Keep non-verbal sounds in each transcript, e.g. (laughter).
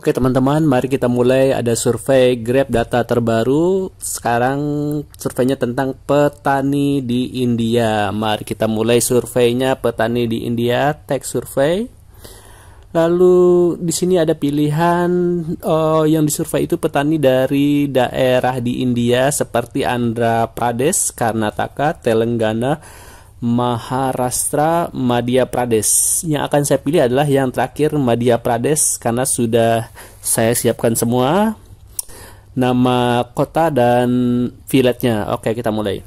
Oke teman-teman, mari kita mulai ada survei Grab data terbaru. Sekarang surveinya tentang petani di India. Mari kita mulai surveinya petani di India, tag survei. Lalu di sini ada pilihan oh, yang disurvei itu petani dari daerah di India seperti Andhra Pradesh, Karnataka, Telengana, Maharashtra Madhya Pradesh. Yang akan saya pilih adalah yang terakhir Madhya Pradesh karena sudah saya siapkan semua nama kota dan village Oke, kita mulai.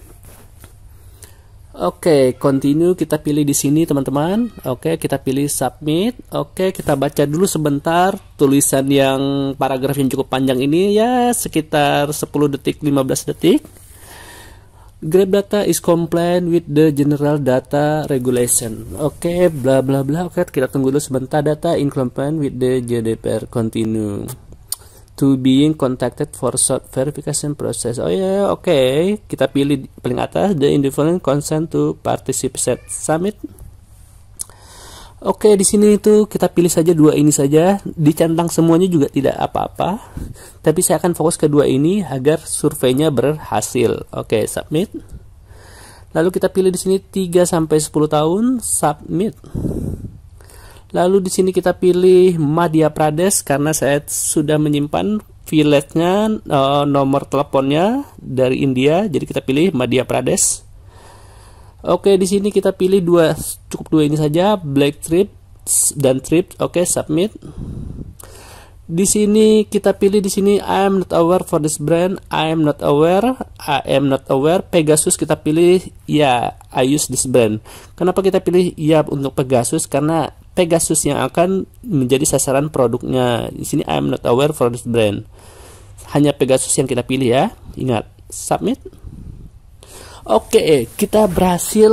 Oke, continue kita pilih di sini teman-teman. Oke, kita pilih submit. Oke, kita baca dulu sebentar tulisan yang paragraf yang cukup panjang ini ya sekitar 10 detik 15 detik. Grab data is compliant with the general data regulation. Oke, okay, bla bla bla. Oke, okay, kita tunggu dulu sebentar. Data in compliant with the GDPR continue to being contacted for short verification process. Oh ya, yeah, oke. Okay. Kita pilih paling atas the individual consent to participate summit. Oke, di sini itu kita pilih saja dua ini saja. Dicentang semuanya juga tidak apa-apa. Tapi saya akan fokus ke dua ini agar surveinya berhasil. Oke, submit. Lalu kita pilih di sini 3 sampai 10 tahun, submit. Lalu di sini kita pilih Madhya Pradesh karena saya sudah menyimpan village-nya eh, nomor teleponnya dari India, jadi kita pilih Madhya Pradesh. Oke, di sini kita pilih dua cukup dua ini saja, black trip dan trip. Oke, submit. Di sini kita pilih di sini I am not aware for this brand, I am not aware, I am not aware. Pegasus kita pilih ya, yeah, I use this brand. Kenapa kita pilih ya yeah, untuk Pegasus? Karena Pegasus yang akan menjadi sasaran produknya. Di sini I am not aware for this brand. Hanya Pegasus yang kita pilih ya. Ingat, submit. Oke, kita berhasil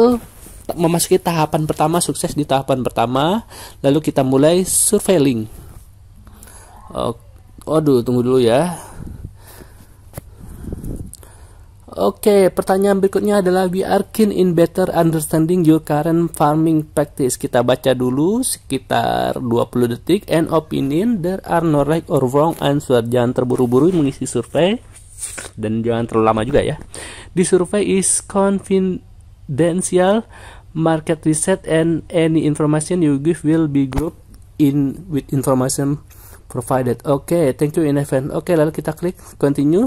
memasuki tahapan pertama, sukses di tahapan pertama, lalu kita mulai survei Oh, tunggu dulu ya. Oke, pertanyaan berikutnya adalah we are keen in better understanding your current farming practice. Kita baca dulu sekitar 20 detik and opinion there are no right or wrong answer. Jangan terburu-buru mengisi survei dan jangan terlalu lama juga ya. This survey is confidential market research and any information you give will be grouped in with information provided. Oke, okay, thank you in event. Oke, okay, lalu kita klik continue.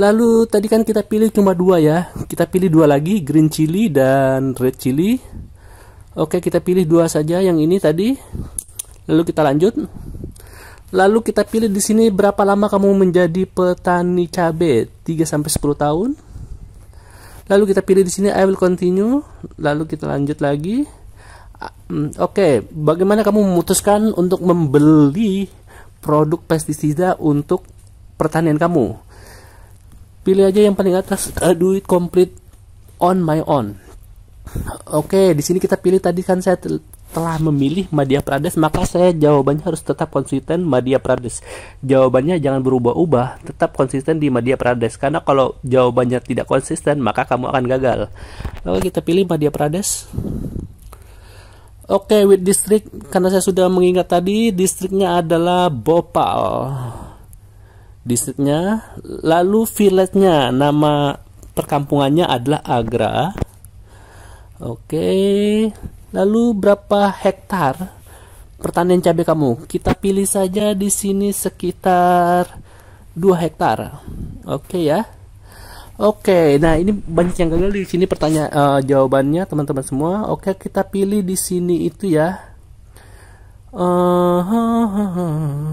Lalu tadi kan kita pilih cuma dua ya. Kita pilih dua lagi, green chili dan red chili. Oke, okay, kita pilih dua saja yang ini tadi. Lalu kita lanjut. Lalu kita pilih di sini berapa lama kamu menjadi petani cabai? 3 sampai 10 tahun. Lalu kita pilih di sini I will continue, lalu kita lanjut lagi. Ah, hmm, oke, okay, bagaimana kamu memutuskan untuk membeli produk pestisida untuk pertanian kamu? Pilih aja yang paling atas, uh, do it complete on my own. Oke, okay, di sini kita pilih tadi kan saya telah memilih Madhya Pradesh, maka saya jawabannya harus tetap konsisten Madhya Pradesh. Jawabannya jangan berubah-ubah, tetap konsisten di Madhya Pradesh. Karena kalau jawabannya tidak konsisten, maka kamu akan gagal. Lalu kita pilih Madhya Pradesh. Oke, okay, with district karena saya sudah mengingat tadi distriknya adalah Bhopal. Distriknya, lalu village-nya nama perkampungannya adalah Agra. Oke. Okay. Lalu berapa hektar pertanian cabai kamu? Kita pilih saja di sini sekitar 2 hektar. Oke okay, ya. Oke, okay, nah ini banyak yang gagal di sini pertanyaan uh, eh, jawabannya teman-teman semua. Oke, okay, kita pilih di sini itu ya. Uh,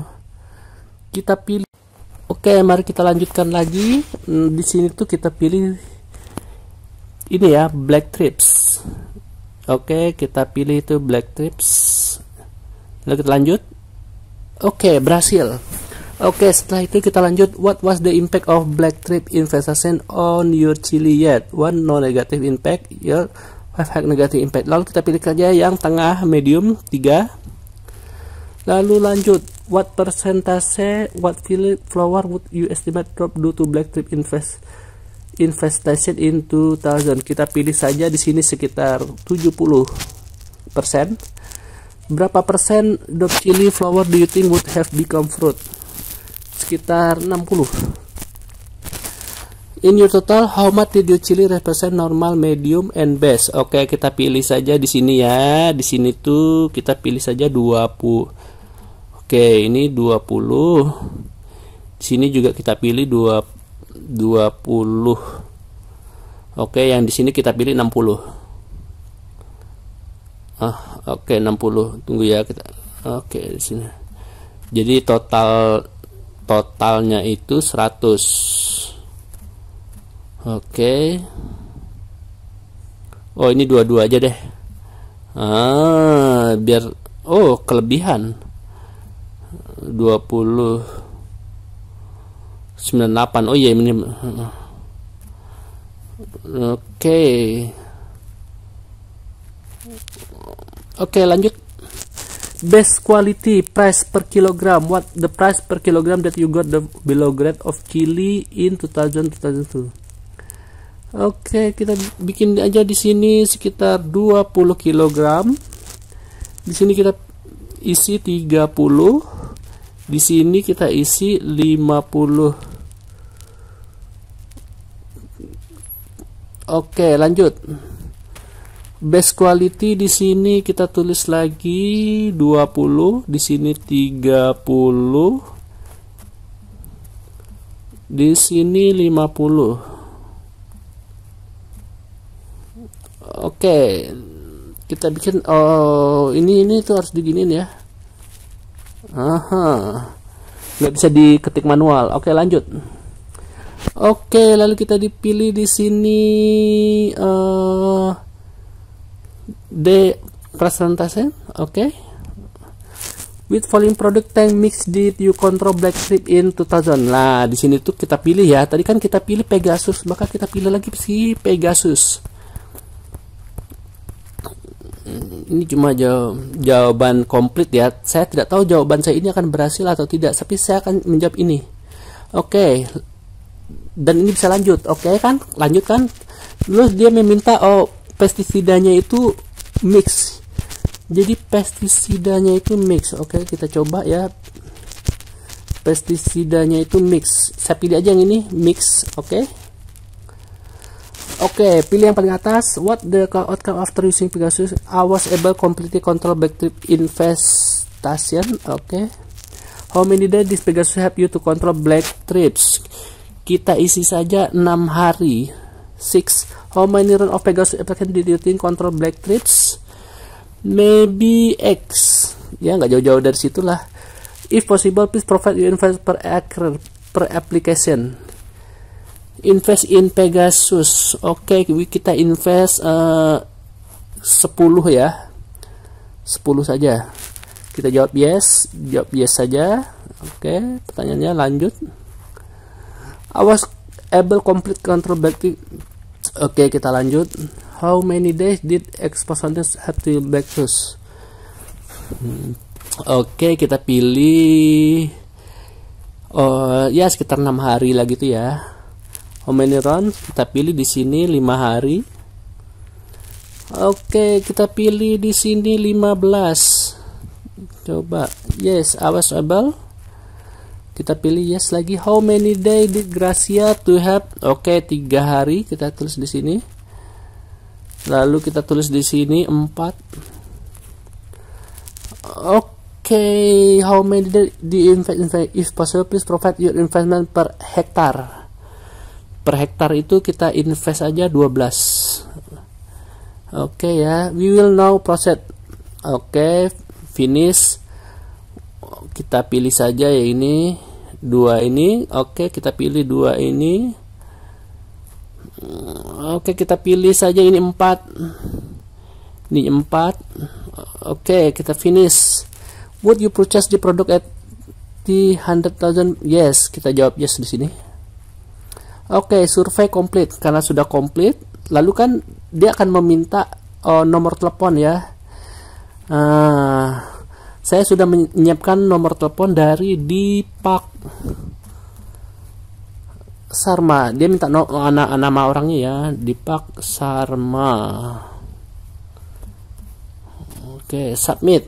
Kita pilih. Oke, mari kita lanjutkan lagi. Hmm, di sini tuh kita pilih ini ya, black trips. Oke, kita pilih itu black trips. Lalu kita lanjut. Oke, berhasil. Oke, setelah itu kita lanjut. What was the impact of black trip infestation on your chili yet? One no negative impact, your five hack negative impact. Lalu kita pilih saja yang tengah medium 3. Lalu lanjut. What percentage? what flower would you estimate drop due to black trip infestation? investasi in 2000 kita pilih saja di sini sekitar 70 persen berapa persen the chili flower do you think would have become fruit sekitar 60 In your total, how much did your chili represent normal, medium, and best? Oke, okay, kita pilih saja di sini ya. Di sini tuh kita pilih saja 20. Oke, okay, ini 20. Di sini juga kita pilih 20. 20 oke yang di sini kita pilih 60 ah oke 60 tunggu ya kita oke di sini jadi total totalnya itu 100 oke oh ini dua-dua aja deh ah biar oh kelebihan 20 98 oh iya ini oke okay. oke okay, lanjut best quality price per kilogram what the price per kilogram that you got the below grade of chili in 2000 2002 oke okay, kita bikin aja di sini sekitar 20 kilogram di sini kita isi 30 di sini kita isi 50 oke lanjut best quality di sini kita tulis lagi 20 di sini 30 di sini 50 oke kita bikin oh ini ini tuh harus diginin ya Aha. Gak bisa diketik manual. Oke, lanjut. Oke, lalu kita dipilih di sini uh, D presentation. Oke. With volume product tank mix did you control black strip in 2000. Nah, di sini tuh kita pilih ya. Tadi kan kita pilih Pegasus, maka kita pilih lagi si Pegasus ini cuma jawaban komplit ya. Saya tidak tahu jawaban saya ini akan berhasil atau tidak, tapi saya akan menjawab ini. Oke. Okay. Dan ini bisa lanjut. Oke okay, kan? Lanjut kan? Terus dia meminta oh pestisidanya itu mix. Jadi pestisidanya itu mix. Oke, okay, kita coba ya. Pestisidanya itu mix. Saya pilih aja yang ini mix, oke. Okay. Oke, okay, pilih yang paling atas. What the outcome after using Pegasus? I was able completely control trip infestation. Oke. Okay. How many days this Pegasus help you to control black trips? Kita isi saja 6 hari. 6. How many run of Pegasus application did you think control black trips? Maybe X. Ya, nggak jauh-jauh dari situlah. If possible, please provide your invest per acre per application invest in Pegasus oke okay, kita invest eh, uh, 10 ya 10 saja kita jawab yes jawab yes saja oke okay, pertanyaannya lanjut I was able complete control back oke okay, kita lanjut how many days did X have to back to hmm, oke okay, kita pilih uh, ya sekitar enam hari lah gitu ya Omniron kita pilih di sini 5 hari Oke kita pilih di sini 15 coba yes awas able. kita pilih yes lagi how many day did Gracia to have oke 3 hari kita tulis di sini lalu kita tulis di sini 4 oke okay, how many days you invest, if possible please provide your investment per hektar per hektar itu kita invest aja 12 oke okay, ya we will now proceed oke okay, finish kita pilih saja ya ini dua ini oke okay, kita pilih dua ini oke okay, kita pilih saja ini empat ini empat oke okay, kita finish would you purchase the product at the thousand? yes kita jawab yes di sini Oke, okay, survei komplit karena sudah komplit. Lalu kan dia akan meminta uh, nomor telepon ya. Uh, saya sudah menyiapkan nomor telepon dari Dipak Sarma. Dia minta no, nama, nama orangnya ya, Dipak Sarma. Oke, okay, submit.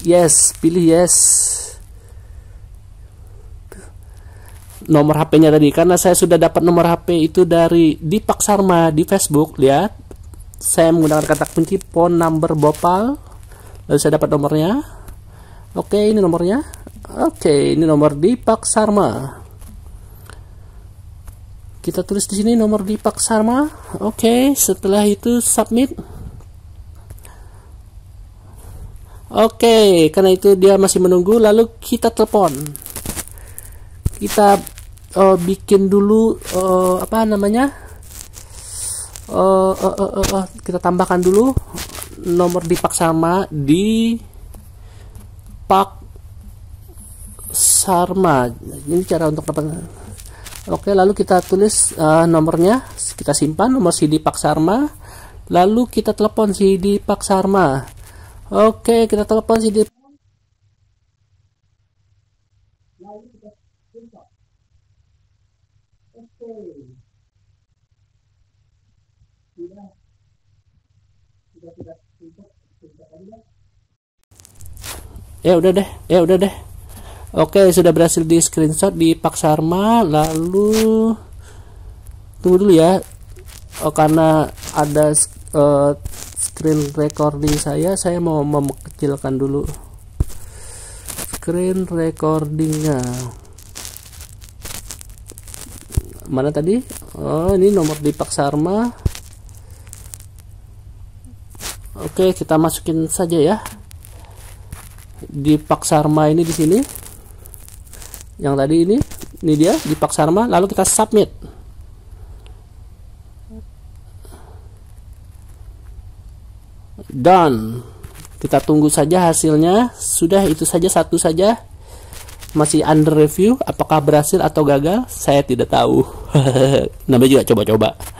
Yes, pilih yes nomor HP-nya tadi karena saya sudah dapat nomor HP itu dari Dipak Sarma di Facebook lihat saya menggunakan kata kunci phone number Bopal lalu saya dapat nomornya oke ini nomornya oke ini nomor Dipak Sarma kita tulis di sini nomor Dipak Sarma oke setelah itu submit Oke, karena itu dia masih menunggu. Lalu kita telepon. Kita uh, bikin dulu uh, apa namanya uh, uh, uh, uh, uh, kita tambahkan dulu nomor di Pak sama di pak sarma ini cara untuk dapat oke lalu kita tulis uh, nomornya kita simpan nomor CD Pak sarma lalu kita telepon CD Pak sarma oke kita telepon si ya udah deh ya udah deh oke sudah berhasil di screenshot di Pak Sarma lalu tunggu dulu ya oh, karena ada uh, screen recording saya saya mau mengecilkan dulu screen recordingnya mana tadi oh ini nomor di Pak oke kita masukin saja ya di Pak ini di sini yang tadi ini ini dia di Pak lalu kita submit done kita tunggu saja hasilnya sudah itu saja satu saja masih under review apakah berhasil atau gagal saya tidak tahu (laughs) namanya juga coba-coba